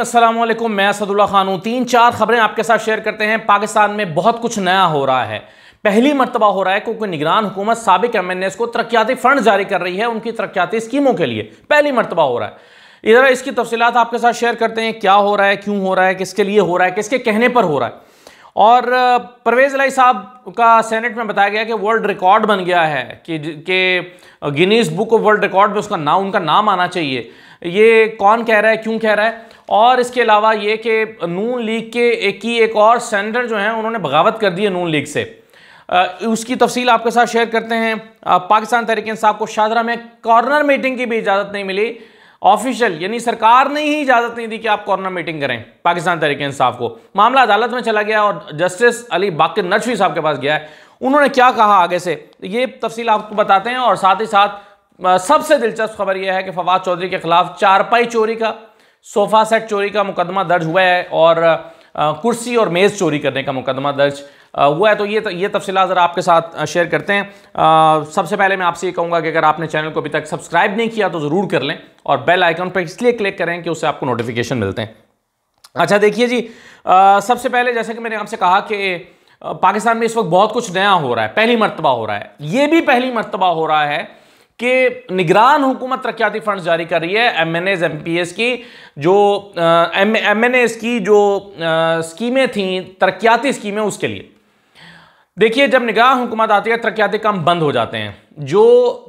असलम मैं सदुल्ला हूँ तीन चार खबरें आपके साथ शेयर करते हैं पाकिस्तान में बहुत कुछ नया हो रहा है पहली मरतबा हो रहा है क्योंकि निगरान हुकूमत सबक एम एन एस को तरक्याती फ़ंड जारी कर रही है उनकी तरक्याती स्कीमों के लिए पहली मरतबा हो रहा है इधर इसकी तफसीत आपके साथ शेयर करते हैं क्या हो रहा है क्यों हो रहा है किसके लिए हो रहा है किसके कहने पर हो रहा है और परवेज़ लाई साहब का सेनेट में बताया गया कि वर्ल्ड रिकॉर्ड बन गया है कि के Guinness book of world record में उसका नाम उनका नाम आना चाहिए ये कौन कह रहा है क्यों कह रहा है और इसके अलावा ये कि नून लीग के एक ही एक और सेनेटर जो हैं उन्होंने बगावत कर दी है नून लीग से उसकी तफसील आपके साथ शेयर करते हैं पाकिस्तान तहरीक साहब को शाहरा में कॉर्नर मीटिंग की भी इजाज़त नहीं मिली ऑफिशियल यानी सरकार ने ही इजाजत नहीं दी कि आप कॉर्नर मीटिंग करें पाकिस्तान तरीके इंसाफ को मामला अदालत में चला गया और जस्टिस अली बाकिर नजफी साहब के पास गया है उन्होंने क्या कहा आगे से ये तफसील आपको बताते हैं और साथ ही साथ सबसे दिलचस्प खबर यह है कि फवाद चौधरी के खिलाफ चारपाई चोरी का सोफा सेट चोरी का मुकदमा दर्ज हुआ है और कुर्सी और मेज़ चोरी करने का मुकदमा दर्ज हुआ है तो ये ये तफसीला ज़रा आपके साथ शेयर करते हैं सबसे पहले मैं आपसे ये कहूँगा कि अगर आपने चैनल को अभी तक सब्सक्राइब नहीं किया तो ज़रूर कर लें और बेल आइकन पर इसलिए क्लिक करें कि उससे आपको नोटिफिकेशन मिलते हैं अच्छा देखिए जी आ, सबसे पहले जैसे कि मैंने आपसे कहा कि पाकिस्तान में इस वक्त बहुत कुछ नया हो रहा है पहली मरतबा हो रहा है ये भी पहली मरतबा हो रहा है कि निगरान हुकूमत तरक्याती फंड जारी कर रही है M N H M P S की जो एम एन एज की जो स्कीमें थी तरक्याती स्कीमें उसके लिए देखिए जब निगरान हुकूमत आती है तरक्याती काम बंद हो जाते हैं जो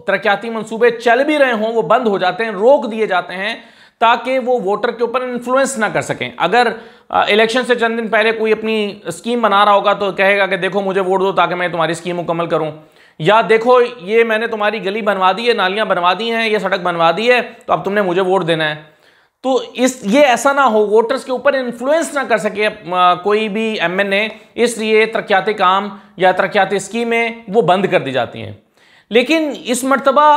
तरक्याती मनसूबे चल भी रहे हों वो बंद हो जाते हैं रोक दिए जाते हैं ताकि वो वोटर के ऊपर इन्फ्लुएंस ना कर सकें अगर इलेक्शन से चंद दिन पहले कोई अपनी स्कीम बना रहा होगा तो कहेगा कि देखो मुझे वोट दो ताकि मैं तुम्हारी स्कीम मुकम्मल करूं या देखो ये मैंने तुम्हारी गली बनवा दी है नालियां बनवा दी हैं ये सड़क बनवा दी है तो अब तुमने मुझे वोट देना है तो इस ये ऐसा ना हो वोटर्स के ऊपर इन्फ्लुएंस ना कर सके आ, कोई भी एम एन ए इसलिए तरक्याती काम या तरक्याती स्कीमें वो बंद कर दी जाती हैं लेकिन इस मरतबा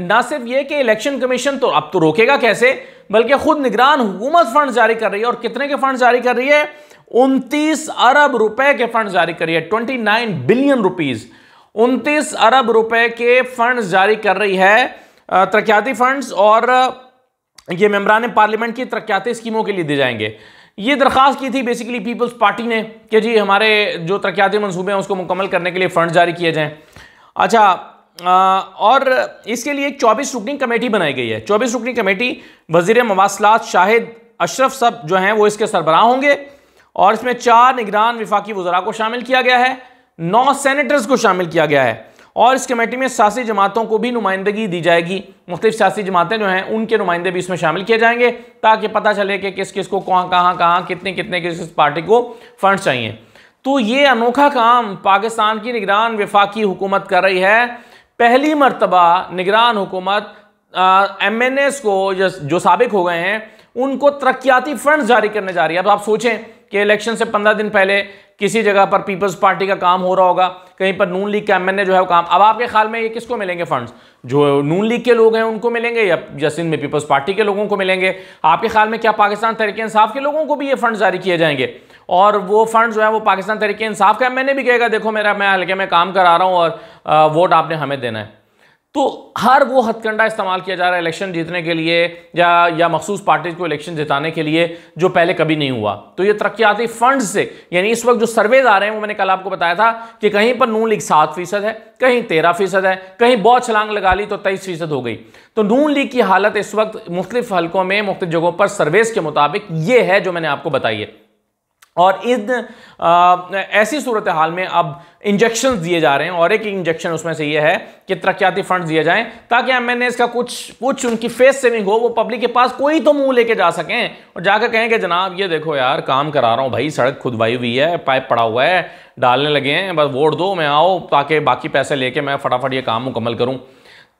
ना सिर्फ ये कि इलेक्शन कमीशन तो अब तो रोकेगा कैसे बल्कि खुद निगरान हुकूमत फंड जारी कर रही है और कितने के फंड जारी कर रही है उनतीस अरब रुपए के फंड जारी कर रही ट्वेंटी 29 बिलियन रुपीज उनतीस अरब रुपए के फंड जारी कर रही है तरक्याती फंड्स और ये मेम्बरान पार्लियामेंट की तरक्याती स्कीमों के लिए दिए जाएंगे ये दरख्वास्त की थी बेसिकली पीपल्स पार्टी ने कि जी हमारे जो तरक्याती मनसूबे हैं उसको मुकम्मल करने के लिए फ़ंड जारी किए जाएँ अच्छा आ, और इसके लिए एक चौबीस रुकनी कमेटी बनाई गई है चौबीस रुकनी कमेटी वजीर मवासलात शाहिद अशरफ सब जो हैं वो इसके सरबराह होंगे और इसमें चार निगरान विफाकी वजरा को शामिल किया गया है नौ सेनेटर्स को शामिल किया गया है और इस कमेटी में सियासी जमातों को भी नुमाइंदगी दी जाएगी मुख्तलिफ सियासी जमातें जो हैं उनके नुमाइंदे भी इसमें शामिल किए जाएंगे ताकि पता चले कि किस किस को कहाँ कहाँ कहाँ कितने कितने किस किस पार्टी को फंड चाहिए तो ये अनोखा काम पाकिस्तान की निगरान विफाकी हुकूमत कर रही है पहली मरतबा निगरान हुकूमत एम एन एस को जो सबक हो गए हैं उनको तरक्याती फंड जारी करने जा रही है अब आप सोचें कि इलेक्शन से पंद्रह दिन पहले किसी जगह पर पीपल्स पार्टी का काम हो रहा होगा कहीं पर नून लीग के एम जो है वो काम अब आपके ख्याल में ये किसको मिलेंगे फंड्स जो नून लीग के लोग हैं उनको मिलेंगे या, जसिन में पीपल्स पार्टी के लोगों को मिलेंगे आपके ख्याल में क्या पाकिस्तान तरीके इंसाफ के लोगों को भी ये फंड जारी किए जाएंगे और वो फंड जो है वो पाकिस्तान तरीके इंसाफ का एम भी कहेगा देखो मेरा मैं हल्के में काम करा रहा हूँ और वोट आपने हमें देना है तो हर वो हथकंडा इस्तेमाल किया जा रहा है इलेक्शन जीतने के लिए या या मखसूस पार्टी को इलेक्शन जिताने के लिए जो पहले कभी नहीं हुआ तो ये तरक्याती फंड से यानी इस वक्त जो सर्वेज आ रहे हैं वो मैंने कल आपको बताया था कि कहीं पर नून लीग सात फीसद है कहीं तेरह फीसद है कहीं बहुत छलांग लगा ली तो तेईस फीसद हो गई तो नून लीग की हालत इस वक्त मुख्तलिफ हलकों में मुख्त जगहों पर सर्वेज के मुताबिक ये है जो मैंने आपको बताई है और इन ऐसी सूरत हाल में अब इंजेक्शन दिए जा रहे हैं और एक इंजेक्शन उसमें से ये है कि तरक्याती फंड दिए जाएं ताकि एम एन इसका कुछ कुछ उनकी फेस सेविंग हो वो पब्लिक के पास कोई तो मुंह लेके जा सकें और जाकर कहें कि जनाब ये देखो यार काम करा रहा हूँ भाई सड़क खुदवाई हुई है पाइप पड़ा हुआ है डालने लगे हैं बस वोट दो मैं आओ ताकि बाकी पैसे लेके मैं फटाफट ये काम मुकम्मल करूँ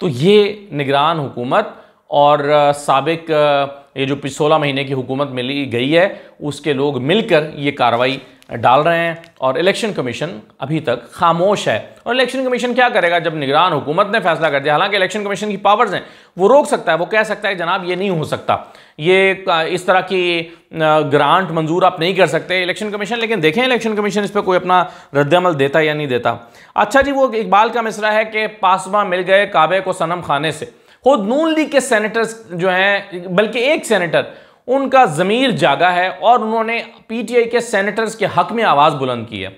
तो ये निगरान हुकूमत और सबक ये जो सोलह महीने की हुकूमत मिली गई है उसके लोग मिलकर ये कार्रवाई डाल रहे हैं और इलेक्शन कमीशन अभी तक खामोश है और इलेक्शन कमीशन क्या करेगा जब निगरान हुकूमत ने फैसला कर दिया हालांकि इलेक्शन कमीशन की पावर्स हैं वो रोक सकता है वो कह सकता है जनाब ये नहीं हो सकता ये इस तरह की ग्रांट मंजूर आप नहीं कर सकते इलेक्शन कमीशन लेकिन देखें इलेक्शन कमीशन इस पर कोई अपना रद्दमल देता या नहीं देता अच्छा जी वो इकबाल का मिसरा है कि पासवा मिल गए काबे को सनम खाने से खुद नून लीग के सेनेटर्स जो हैं बल्कि एक सेनेटर उनका ज़मीर जागा है और उन्होंने पीटीआई के सेनेटर्स के हक में आवाज़ बुलंद की है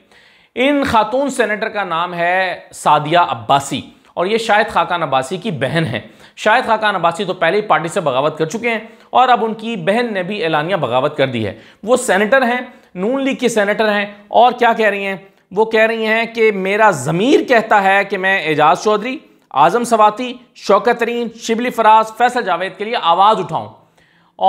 इन खातून सेनेटर का नाम है सादिया अब्बासी और ये शायद खाकान अब्बासी की बहन है शायद खाकान अब्बासी तो पहले ही पार्टी से बगावत कर चुके हैं और अब उनकी बहन ने भी एलानिया बगावत कर दी है वो सेनेटर हैं नून लीग की सेनेटर हैं और क्या कह रही हैं वो कह रही हैं कि मेरा ज़मीर कहता है कि मैं एजाज चौधरी आज़म सवाती शौकत शिबली फराज फैसल जावेद के लिए आवाज़ उठाऊं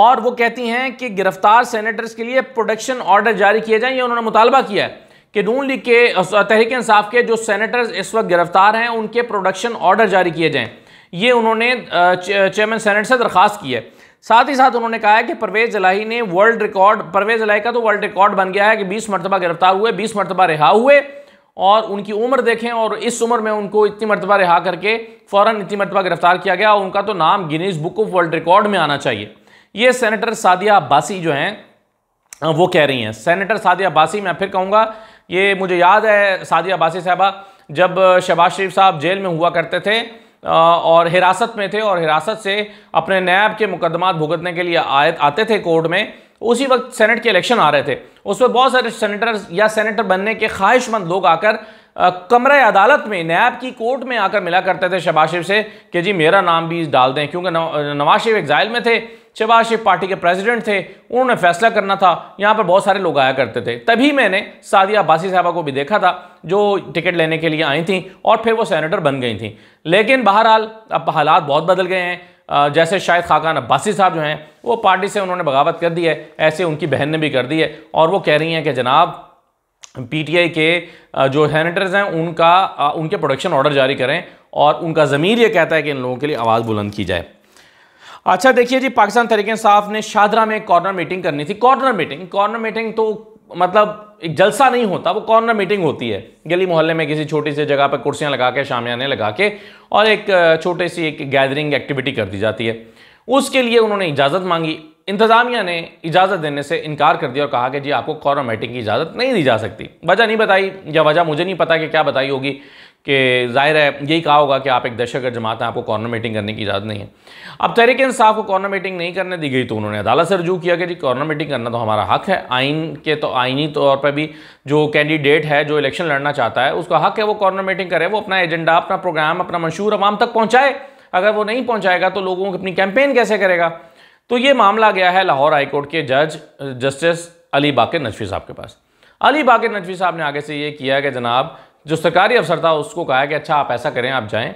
और वो कहती हैं कि गिरफ्तार सेनेटर्स के लिए प्रोडक्शन ऑर्डर जारी किए जाएं ये उन्होंने मुतालबा किया है कि नून लीग के तहरीक इंसाफ के जो सेनेटर्स इस वक्त गिरफ्तार हैं उनके प्रोडक्शन ऑर्डर जारी किए जाएँ ये उन्होंने चेयरमैन सेनेट से दरख्वास्त की है साथ ही साथ उन्होंने कहा है कि परवेज जलाही ने वर्ल्ड रिकॉर्ड परवेज जलाही का तो वर्ल्ड रिकॉर्ड बन गया है कि बीस मरतबा गिरफ्तार हुए बीस मरतबा रिहा हुए और उनकी उम्र देखें और इस उम्र में उनको इतनी मरतबा रिहा करके फ़ौरन इतनी मरतबा गिरफ्तार किया गया उनका तो नाम Guinness book of world record में आना चाहिए ये सेनेटर सादिया अब्बासी जो हैं वो कह रही हैं सेनेटर सादिया अब्बासी मैं फिर कहूँगा ये मुझे याद है सादिया अब्बासी साहबा जब शहबाज शरीफ साहब जेल में हुआ करते थे और हिरासत में थे और हिरासत से अपने नैब के मुकदमा भुगतने के लिए आए आते थे कोर्ट में उसी वक्त सेनेट के इलेक्शन आ रहे थे उस पर बहुत सारे सेनेटर या सेनेटर बनने के ख्वाहिशमंद लोग आकर कमरे अदालत में नैब की कोर्ट में आकर मिला करते थे शबाज शरीफ से कि जी मेरा नाम भी डाल दें क्योंकि नवाज शरीफ एग्जाइल में थे शबाज शरीफ पार्टी के प्रेसिडेंट थे उन्होंने फैसला करना था यहाँ पर बहुत सारे लोग आया करते थे तभी मैंने सादिया अब्बासी साहबा को भी देखा था जो टिकट लेने के लिए आई थी और फिर वो सैनिटर बन गई थी लेकिन बहरहाल अब हालात बहुत बदल गए हैं जैसे शायद खाकान अब्बासी साहब जो हैं वो पार्टी से उन्होंने बगावत कर दी है ऐसे उनकी बहन ने भी कर दी है और वो कह रही हैं कि जनाब पीटीआई के जो सैनिटर्स हैं उनका उनके प्रोडक्शन ऑर्डर जारी करें और उनका ज़मीर ये कहता है कि इन लोगों के लिए आवाज़ बुलंद की जाए अच्छा देखिए जी पाकिस्तान तरीके साफ ने शाहदरा में कॉर्नर मीटिंग करनी थी कॉर्नर मीटिंग कॉर्नर मीटिंग तो मतलब एक जलसा नहीं होता वो कॉर्नर मीटिंग होती है गली मोहल्ले में किसी छोटी सी जगह पर कुर्सियाँ लगा के शामियाने लगा के और एक छोटे सी एक गैदरिंग एक्टिविटी कर दी जाती है उसके लिए उन्होंने इजाज़त मांगी इंतज़ामिया ने इजाज़त देने से इनकार कर दिया और कहा कि जी आपको कॉर्नर मीटिंग की इजाज़त नहीं दी जा सकती वजह नहीं बताई या वजह मुझे नहीं पता कि क्या बताई होगी कि जाहिर है यही कहा होगा कि आप एक दहशत जमात हैं आपको कॉर्नर मीटिंग करने की इजाज़त नहीं है अब तहरीक इंसाफ को कॉर्नर मीटिंग नहीं करने दी गई तो उन्होंने अदालत से रजू किया कि जी कॉर्नर मीटिंग करना तो हमारा हक है आइन के तो आइनी तौर पर भी जो कैंडिडेट है जो इलेक्शन लड़ना चाहता है उसका हक है वो कॉर्नर मीटिंग करे वो अपना एजेंडा अपना प्रोग्राम अपना मशहूर आवाम तक पहुँचाए अगर वो नहीं पहुँचाएगा तो लोगों की अपनी कैंपेन कैसे करेगा तो ये मामला गया है लाहौर हाईकोर्ट के जज जस्टिस अली बाकर नजफी साहब के पास अली बाकर नजफी साहब ने आगे से ये किया कि जनाब जो सरकारी अफसर था उसको कहा कि अच्छा आप ऐसा करें आप जाएं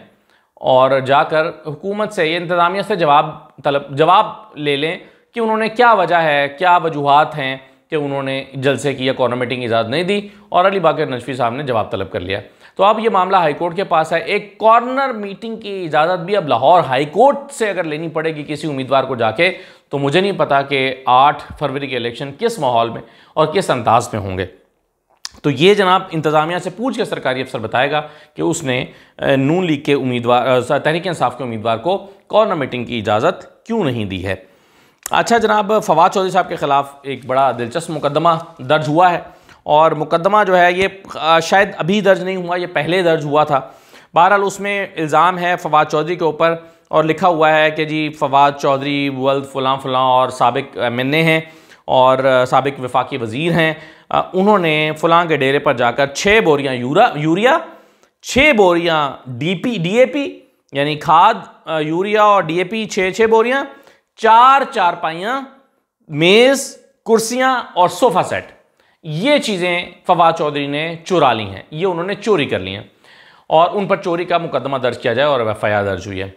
और जाकर हुकूमत से ये इंतज़ामिया से जवाब तलब जवाब ले लें कि उन्होंने क्या वजह है क्या वजूहत हैं कि उन्होंने जलसे की या कॉर्नर मीटिंग इजाज़त नहीं दी और अली बाकर नजफी साहब ने जवाब तलब कर लिया तो अब ये मामला हाईकोर्ट के पास है एक कॉर्नर मीटिंग की इजाज़त भी अब लाहौर हाईकोर्ट से अगर लेनी पड़ेगी किसी उम्मीदवार को जाके तो मुझे नहीं पता कि आठ फरवरी के इलेक्शन किस माहौल में और किस अंदाज में होंगे तो ये जनाब इंतज़ामिया से पूछ के सरकारी अफसर बताएगा कि उसने नून लीग के उम्मीदवार तहरीक इंसाफ के उम्मीदवार को कॉर्नर मीटिंग की इजाज़त क्यों नहीं दी है अच्छा जनाब फवाद चौधरी साहब के ख़िलाफ़ एक बड़ा दिलचस्प मुकदमा दर्ज हुआ है और मुकदमा जो है ये शायद अभी दर्ज नहीं हुआ ये पहले दर्ज हुआ था बहरहाल उसमें इल्ज़ाम है फवाद चौधरी के ऊपर और लिखा हुआ है कि जी फवाद चौधरी वल्द फ़लाँ फ़लाँ और सबक एम एन ए हैं और सबक वफाकी वज़ी हैं उन्होंने फलां के डेरे पर जाकर छः बोरियाँ यूरा यूरिया छः बोरियाँ डीपी डीएपी यानी खाद यूरिया और डीएपी छः छः बोरियाँ चार पाइयाँ मेज़ कुर्सियाँ और सोफ़ा सेट ये चीज़ें फवाद चौधरी ने चुरा ली हैं ये उन्होंने चोरी कर ली हैं और उन पर चोरी का मुकदमा दर्ज किया जाए और एफ दर्ज हुई है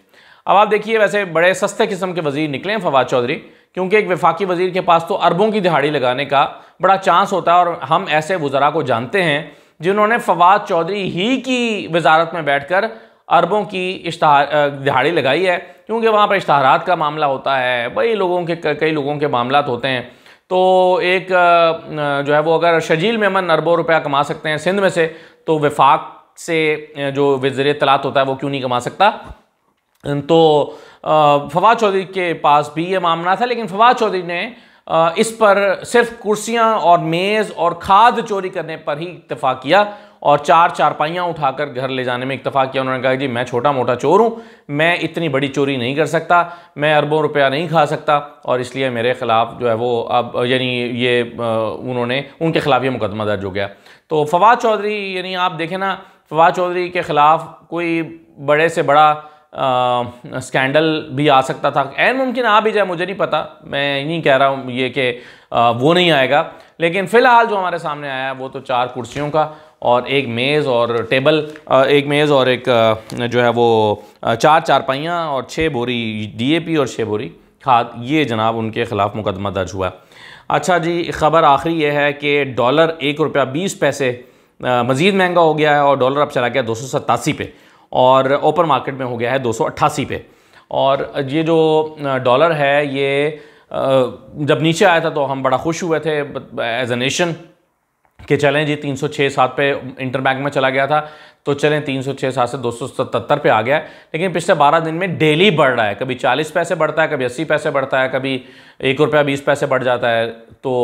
अब आप देखिए वैसे बड़े सस्ते किस्म के वजीर निकले हैं फवाद चौधरी क्योंकि एक वफाकी वजीर के पास तो अरबों की दिहाड़ी लगाने का बड़ा चांस होता है और हम ऐसे वज़रा को जानते हैं जिन्होंने फवाद चौधरी ही की वजारत में कर अरबों की इश्तहार दिहाड़ी लगाई है क्योंकि वहाँ पर इश्तहारात का मामला होता है बई लोगों के कई लोगों के मामला होते हैं तो एक जो है वो अगर शजील मेमन अरबों रुपया कमा सकते हैं सिंध में से तो विफाक से जो वज़र तलात होता है वो क्यों नहीं कमा सकता तो फवाद चौधरी के पास भी ये मामला था लेकिन फवाद चौधरी ने इस पर सिर्फ कुर्सियां और मेज़ और खाद चोरी करने पर ही इतफा किया और चार चारपाइयाँ उठाकर घर ले जाने में इतफा किया उन्होंने कहा जी मैं छोटा मोटा चोर हूँ मैं इतनी बड़ी चोरी नहीं कर सकता मैं अरबों रुपया नहीं खा सकता और इसलिए मेरे ख़िलाफ़ जो है वो अब यानी ये उन्होंने उनके ख़िलाफ़ ये मुकदमा दर्ज हो गया तो फवाद चौधरी यानी आप देखें ना फवाद चौधरी के ख़िलाफ़ कोई बड़े से बड़ा स्कैंडल भी आ सकता था एन मुमकिन आ भी जाए मुझे नहीं पता मैं नहीं कह रहा हूँ ये कि वो नहीं आएगा लेकिन फ़िलहाल जो हमारे सामने आया वो तो चार कुर्सियों का और एक मेज़ और टेबल एक मेज़ और एक जो है वो चार चारपाइयाँ और छः बोरी डीएपी और छः बोरी खाद ये जनाब उनके ख़िलाफ़ मुकदमा दर्ज हुआ अच्छा जी ख़बर आखिरी ये है कि डॉलर एक रुपया बीस पैसे मज़ीद महंगा हो गया है और डॉलर अब चला गया दो सौ सतासी पे और ओपन मार्केट में हो गया है दो पे और ये जो डॉलर है ये जब नीचे आया था तो हम बड़ा खुश हुए थे एज ए नेशन कि चलें जी तीन सौ छः सात पे इंटर बैंक में चला गया था तो चलें तीन सौ छः सात से दो सौ सतहत्तर पे आ गया लेकिन पिछले बारह दिन में डेली बढ़ रहा है कभी चालीस पैसे बढ़ता है कभी अस्सी पैसे बढ़ता है कभी एक रुपया बीस पैसे बढ़ जाता है तो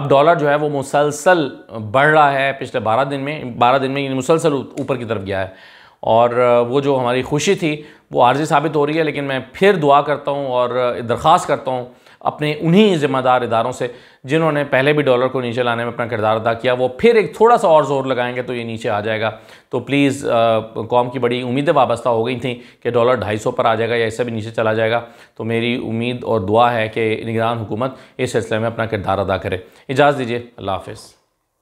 अब डॉलर जो है वो मुसलसल बढ़ रहा है पिछले बारह दिन में बारह दिन में मुसलसल ऊपर की तरफ गया है और वो जो हमारी खुशी थी वो आर्जी साबित हो रही है लेकिन मैं फिर दुआ करता हूँ और दरख्वास्त करता हूँ अपने उन्हीं ज़िम्मेदार इदारों से जिन्होंने पहले भी डॉलर को नीचे लाने में अपना किरदार अदा किया वो फिर एक थोड़ा सा और ज़ोर लगाएंगे तो ये नीचे आ जाएगा तो प्लीज़ कौम की बड़ी उम्मीदें वाबस्ता हो गई थी कि डॉलर ढाई सौ पर आ जाएगा या इससे भी नीचे चला जाएगा तो मेरी उम्मीद और दुआ है कि निगरान हुकूमत इस सिलसिले में अपना किरदार अदा करे इजाज़ दीजिए अल्लाह हाफिज़